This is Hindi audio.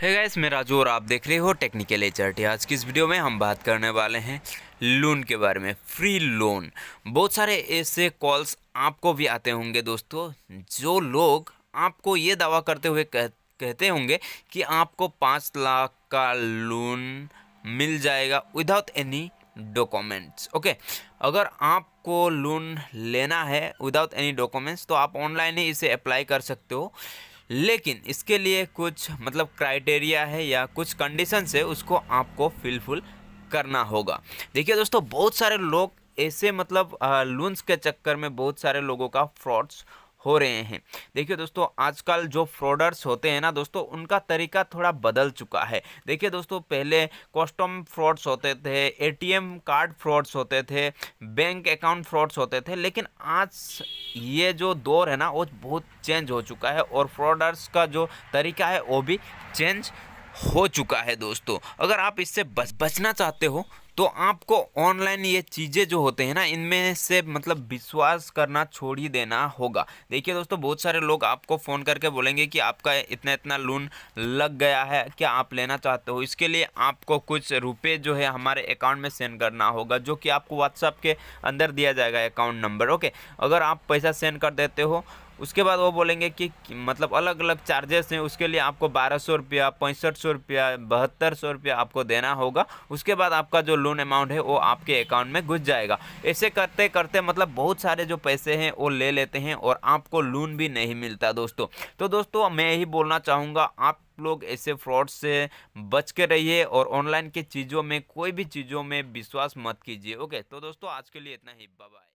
है गैस मैं राजू और आप देख रहे हो टेक्निकल एचआरटी आज की इस वीडियो में हम बात करने वाले हैं लोन के बारे में फ्री लोन बहुत सारे ऐसे कॉल्स आपको भी आते होंगे दोस्तों जो लोग आपको ये दावा करते हुए कह, कहते होंगे कि आपको पाँच लाख का लोन मिल जाएगा विदाउट एनी डॉक्यूमेंट्स ओके अगर आपको लोन लेना है विदाउट एनी डॉक्यूमेंट्स तो आप ऑनलाइन ही इसे अप्लाई कर सकते हो लेकिन इसके लिए कुछ मतलब क्राइटेरिया है या कुछ कंडीशन है उसको आपको फिलफुल करना होगा देखिए दोस्तों बहुत सारे लोग ऐसे मतलब लोन्स के चक्कर में बहुत सारे लोगों का फ्रॉड्स हो रहे हैं देखिए दोस्तों आजकल जो फ्रॉडर्स होते हैं ना दोस्तों उनका तरीका थोड़ा बदल चुका है देखिए दोस्तों पहले कॉस्टम फ्रॉड्स होते थे एटीएम कार्ड फ्रॉड्स होते थे बैंक अकाउंट फ्रॉड्स होते थे लेकिन आज ये जो दौर है ना वो बहुत चेंज हो चुका है और फ्रॉडर्स का जो तरीका है वो भी चेंज हो चुका है दोस्तों अगर आप इससे बच बचना चाहते हो तो आपको ऑनलाइन ये चीज़ें जो होते हैं ना इनमें से मतलब विश्वास करना छोड़ ही देना होगा देखिए दोस्तों बहुत सारे लोग आपको फ़ोन करके बोलेंगे कि आपका इतना इतना लोन लग गया है क्या आप लेना चाहते हो इसके लिए आपको कुछ रुपए जो है हमारे अकाउंट में सेंड करना होगा जो कि आपको व्हाट्सअप के अंदर दिया जाएगा अकाउंट नंबर ओके अगर आप पैसा सेंड कर देते हो उसके बाद वो बोलेंगे कि मतलब अलग अलग चार्जेस हैं उसके लिए आपको बारह सौ रुपया पैंसठ सौ रुपया बहत्तर सौ रुपया आपको देना होगा उसके बाद आपका जो लोन अमाउंट है वो आपके अकाउंट में घुस जाएगा ऐसे करते करते मतलब बहुत सारे जो पैसे हैं वो ले लेते हैं और आपको लोन भी नहीं मिलता दोस्तों तो दोस्तों मैं यही बोलना चाहूँगा आप लोग ऐसे फ्रॉड से बच के रहिए और ऑनलाइन की चीज़ों में कोई भी चीज़ों में विश्वास मत कीजिए ओके तो दोस्तों आज के लिए इतना ही बाय